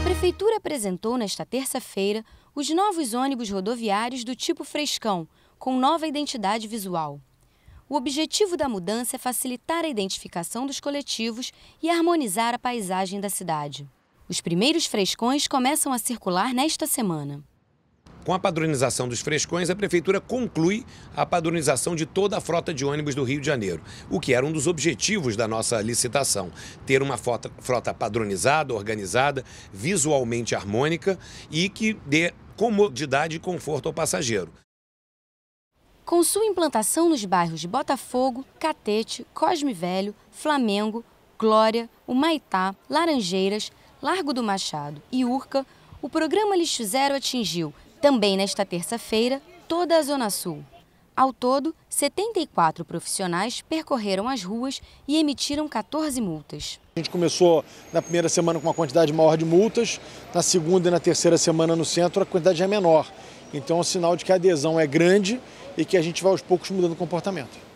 A Prefeitura apresentou nesta terça-feira os novos ônibus rodoviários do tipo Frescão, com nova identidade visual. O objetivo da mudança é facilitar a identificação dos coletivos e harmonizar a paisagem da cidade. Os primeiros frescões começam a circular nesta semana. Com a padronização dos frescões, a Prefeitura conclui a padronização de toda a frota de ônibus do Rio de Janeiro, o que era um dos objetivos da nossa licitação: ter uma frota, frota padronizada, organizada, visualmente harmônica e que dê comodidade e conforto ao passageiro. Com sua implantação nos bairros de Botafogo, Catete, Cosme Velho, Flamengo, Glória, Humaitá, Laranjeiras, Largo do Machado e Urca, o programa Lixo Zero atingiu também nesta terça-feira, toda a Zona Sul. Ao todo, 74 profissionais percorreram as ruas e emitiram 14 multas. A gente começou na primeira semana com uma quantidade maior de multas, na segunda e na terceira semana no centro a quantidade é menor. Então é um sinal de que a adesão é grande e que a gente vai aos poucos mudando o comportamento.